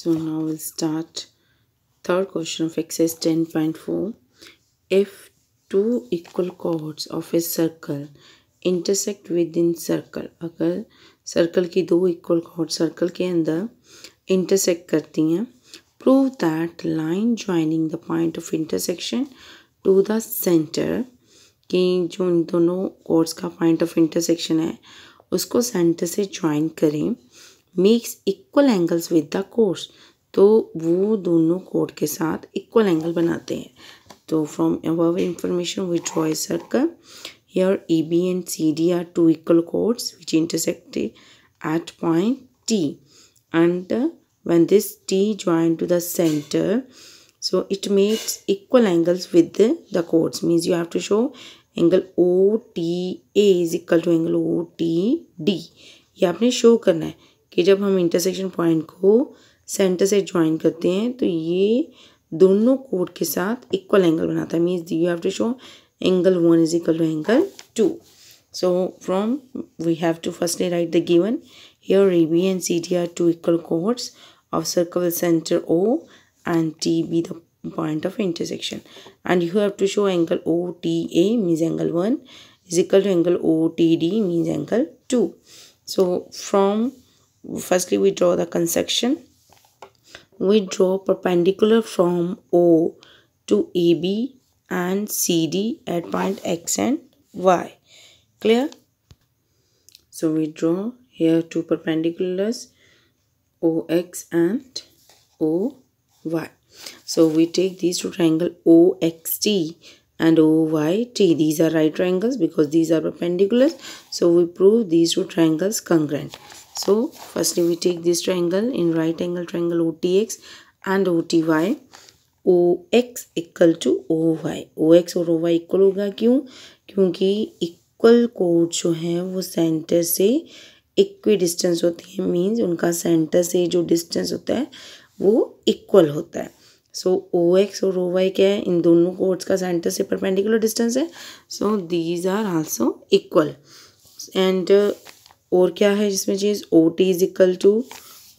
So now we'll start third question of exercise 10.4. If two equal chords of a circle intersect within circle, अगर circle की दो equal cord circle के अंदर intersect करती हैं prove that line joining the point of intersection to the centre कि जो उन दोनों कोर्स का पॉइंट ऑफ इंटरसेक्शन है उसको सेंटर से ज्वाइन करें makes equal angles with the chords तो वो दोनों कोड के साथ इक्वल एंगल बनाते हैं तो from above information which draw circle here A B and C D are two equal chords which intersect at point T and one this T join to centre so it makes equal angles with the the, the you have to show angle O T A is equal to angle O T D ये आपने शो करना है कि जब हम intersection point को centre से ज्वाइन करते हैं तो ये दोनों कोड के साथ इक्वल एंगल बनाता है means you have to show angle one is equal to angle two so from we have to first write the given here A B and C D are two equal chords of circle centre O and T be the point of intersection and you have to show angle O T A means angle one is equal to angle O T D means angle two so from firstly we draw the consection we draw perpendicular from o to ab and cd at point x and y clear so we draw here two perpendiculars ox and oy so we take these two triangle oxt and OYT. These are right triangles because these are perpendiculars. So we prove these two triangles congruent. So firstly we take this triangle in right angle triangle OTX and OTY. O X equal to O Y O X और O Y equal होगा क्यों क्योंकि equal code जो है वो centre से equi distance होती है मींस उनका सेंटर से जो डिस्टेंस होता है वो इक्वल होता है सो ओ एक्स और ओ वाई क्या है इन दोनों कोड्स का सेंटर से परपेंडिकुलर डिस्टेंस है so these are also equal and और क्या है जिसमें चीज़ O T is equal to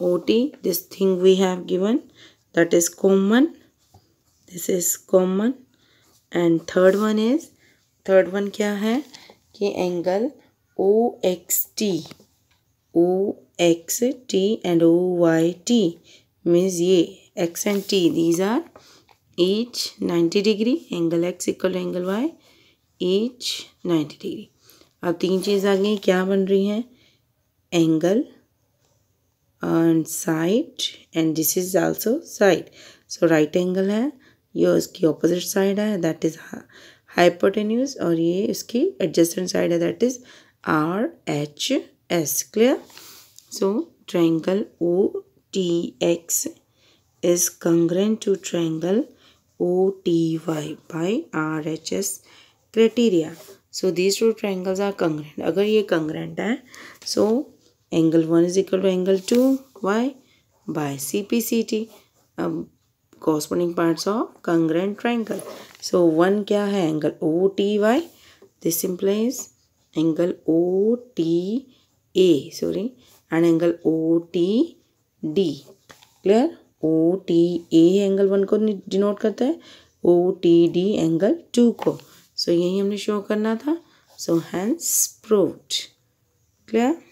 O T this thing we have given that is common this is common and third one is third one क्या है कि angle O X T O X T and O Y T means ये X and T these are each ninety degree angle X equal angle Y each ninety degree अब तीन चीज़ आ गई क्या बन रही हैं angle and side and this is also side so right angle है ये उसकी opposite side है that is hypotenuse और ये इसकी adjacent side है that is R H S clear so triangle O T X is congruent to triangle O T Y by R H S criteria so these two triangles are congruent अगर ये congruent है so angle one is equal to angle two Y by C P C T अब corresponding parts of congruent triangle so one क्या है angle O T Y this implies angle O T A sorry and angle O T D clear O T A angle one को denote करता है O T D angle two को so so, यही हमने show करना था सो hands proved clear